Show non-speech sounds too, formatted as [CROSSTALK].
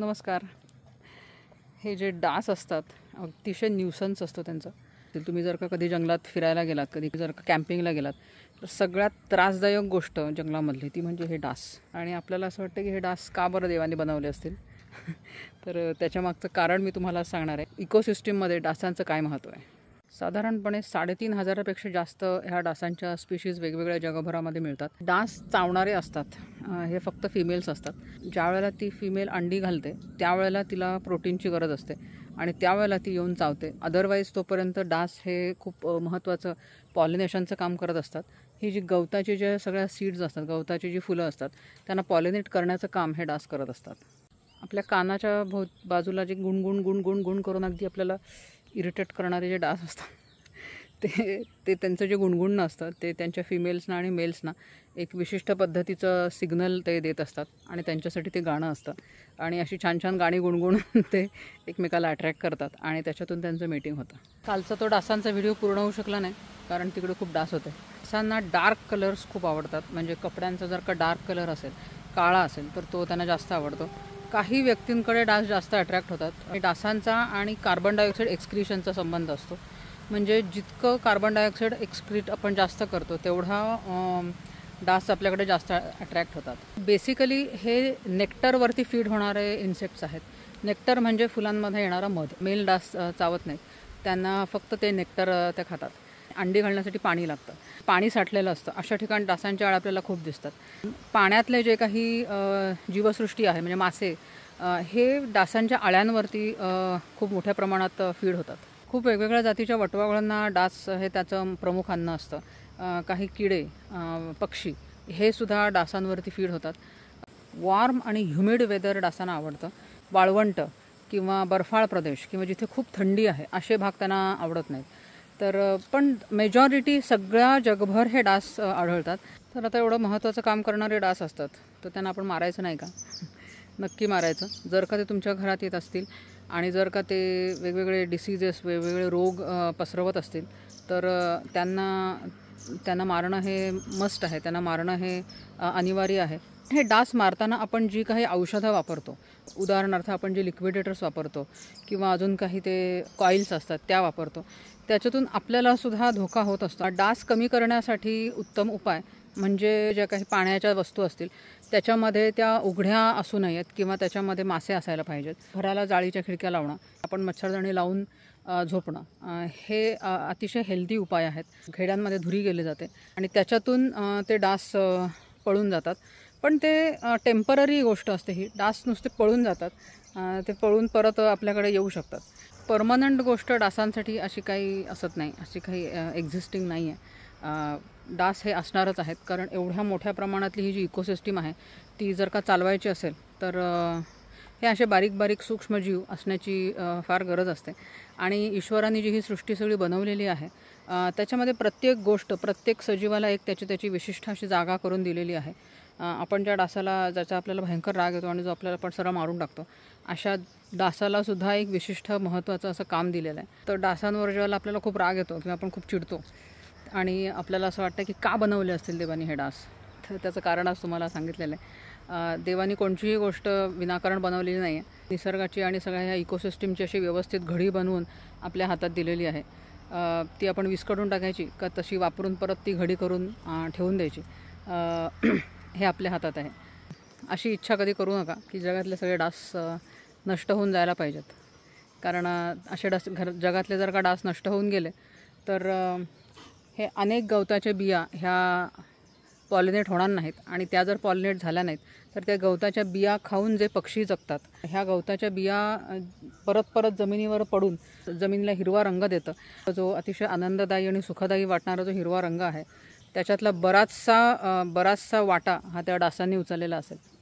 नमस्कार हे जे डास असतात अतिशय न्यूसन्स असतो त्यांचा ते तुम्ही जर का कधी जंगलात फिरायला गेलात कधी जर का कॅम्पिंगला गेलात तर सगळ्यात त्रासदायक गोष्ट जंगलामधली ती म्हणजे हे डास आणि आपल्याला असं वाटतं की हे डास का बरं देवाने बनवले असतील [LAUGHS] तर त्याच्यामागचं कारण मी तुम्हाला सांगणार आहे इकोसिस्टीममध्ये डासांचं काय महत्त्व आहे साधारणपणे साडेतीन हजारापेक्षा जास्त ह्या डासांच्या स्पीशीज वेगवेगळ्या जगभरामध्ये मिळतात डास चावणारे असतात हे फक्त फिमेल्स असतात वेळेला ती फिमेल अंडी घालते त्यावेळेला तिला प्रोटीनची गरज असते आणि त्यावेळेला ती येऊन चावते अदरवाईज तोपर्यंत डास हे खूप महत्त्वाचं पॉलिनेशनचं काम करत असतात ही जी गवताची ज्या सगळ्या सीड्स असतात गवताची जी फुलं असतात त्यांना पॉलिनेट करण्याचं काम हे डास करत असतात आपल्या कानाच्या भोव बाजूला जे गुणगुण गुणगुण गुण करून अगदी आपल्याला इरिटेट करणारे जे डास असतात ते ते त्यांचं जे गुणगुणणं असतं ते त्यांच्या फिमेल्सना आणि मेल्सना एक विशिष्ट पद्धतीचं सिग्नल ते देत असतात आणि त्यांच्यासाठी ते गाणं असतं आणि अशी छान छान गाणी गुणगुणून [LAUGHS] ते एकमेकाला अट्रॅक्ट करतात आणि त्याच्यातून त्यांचं मीटिंग होतं कालचा तो डासांचा व्हिडिओ पूर्ण होऊ शकला नाही कारण तिकडे खूप डास होते डासांना डार्क कलर्स खूप आवडतात म्हणजे कपड्यांचा जर का डार्क कलर असेल काळा असेल तर तो त्यांना जास्त आवडतो काही व्यक्तींकडे डास जास्त अट्रॅक्ट होतात डासांचा आणि कार्बन डायऑक्साईड एक्सक्रिशनचा संबंध असतो म्हणजे जितकं कार्बन डायऑक्साईड एक्सक्रीट आपण जास्त करतो तेवढा डास आपल्याकडे जास्त अट्रॅक्ट होतात बेसिकली हे नेक्टरवरती फीड होणारे इन्सेक्ट्स आहेत नेक्टर म्हणजे फुलांमध्ये येणारा मध मेल डास चावत नाही त्यांना फक्त ते नेक्टर ते खातात अंडी घालण्यासाठी पाणी लागतं पाणी साठलेलं असतं अशा ठिकाणी डासांच्या आळ आपल्याला खूप दिसतात पाण्यातले जे काही जीवसृष्टी आहे म्हणजे मासे हे डासांच्या आळ्यांवरती खूप मोठ्या प्रमाणात फीड होतात खूप वेगवेगळ्या जातीच्या वटवाघळांना डास हे त्याचं प्रमुख अन्न असतं काही किडे पक्षी हे सुद्धा डासांवरती फीड होतात वॉर्म आणि ह्युमिड वेदर डासांना आवडतं वाळवंट किंवा बर्फाळ प्रदेश किंवा जिथे खूप थंडी आहे असे भाग त्यांना आवडत नाहीत तर पण मेजॉरिटी सगळ्या जगभर हे डास आढळतात तर आता एवढं महत्त्वाचं काम करणारे डास असतात तर त्यांना आपण मारायचं नाही का [LAUGHS] नक्की मारायचं जर का ते तुमच्या घरात येत असतील आणि जर का ते वेगवेगळे डिसीजेस वेगवेगळे रोग पसरवत असतील तर त्यांना त्यांना मारणं हे मस्ट आहे त्यांना मारणं हे अनिवार्य आहे हे डास मारताना आपण जी काही औषधं वापरतो उदाहरणार्थ आपण जे लिक्विडेटर्स वापरतो किंवा अजून काही ते कॉईल्स असतात त्या वापरतो त्याच्यातून आपल्याला सुद्धा धोका होत असतो डास कमी करण्यासाठी उत्तम उपाय म्हणजे ज्या काही पाण्याच्या वस्तू असतील त्याच्यामध्ये त्या उघड्या असू नयेत किंवा त्याच्यामध्ये मासे असायला पाहिजेत घराला जाळीच्या खिडक्या लावणं आपण मच्छरदाणी लावून झोपणं हे अतिशय हेल्दी उपाय आहेत खेड्यांमध्ये धुरी गेले जाते आणि त्याच्यातून ते डास पळून जातात पण ते टेम्पररी गोष्ट असते ही डास नुसते पळून जातात ते पळून परत आपल्याकडे येऊ शकतात परमनंट गोष्ट डासांसाठी अशी काही असत नाही अशी काही एक्झिस्टिंग नाही आहे डास हे असणारच आहेत कारण एवढ्या मोठ्या प्रमाणातली ही जी इकोसिस्टीम आहे ती जर का चालवायची असेल तर हे असे बारीक बारीक सूक्ष्मजीव असण्याची फार गरज असते आणि ईश्वराने जी ही सृष्टी सगळी बनवलेली आहे त्याच्यामध्ये प्रत्येक गोष्ट प्रत्येक सजीवाला एक त्याची त्याची विशिष्ट अशी जागा करून दिलेली आहे आपण ज्या डासाला ज्याचा आपल्याला भयंकर राग येतो आणि जो आपल्याला पण सरळ मारून टाकतो अशा डासालासुद्धा एक विशिष्ट महत्त्वाचं असं काम दिलेलं आहे तर डासांवर ज्यावेळेला आपल्याला खूप राग येतो किंवा आपण खूप चिडतो आणि आपल्याला असं वाटतं की का बनवले असतील देवानी हे डास तर त्याचं कारण आज तुम्हाला सांगितलेलं आहे देवानी कोणतीही गोष्ट विनाकारण बनवलेली नाही आहे निसर्गाची आणि सगळ्या ह्या इकोसिस्टीमची अशी व्यवस्थित घडी बनवून आपल्या हातात दिलेली आहे ती आपण विस्कटून टाकायची का तशी वापरून परत ती घडी करून ठेवून द्यायची हे आपल्या हातात आहे अशी इच्छा कधी करू नका की जगातले सगळे डास नष्ट होऊन जायला पाहिजेत कारण असे डास घर जगातले जर का डास नष्ट होऊन गेले तर हे अनेक गवताच्या बिया ह्या पॉलिनेट होणार नाहीत आणि त्या जर पॉलिनेट झाल्या नाहीत तर त्या गवताच्या बिया खाऊन जे पक्षी जगतात ह्या गवताच्या बिया परत परत जमिनीवर पडून जमिनीला हिरवा रंग देतं जो अतिशय आनंददायी आणि सुखदायी वाटणारा जो हिरवा रंग आहे त्याच्यातला बराचसा बराचसा वाटा हा त्या डासांनी उचललेला असेल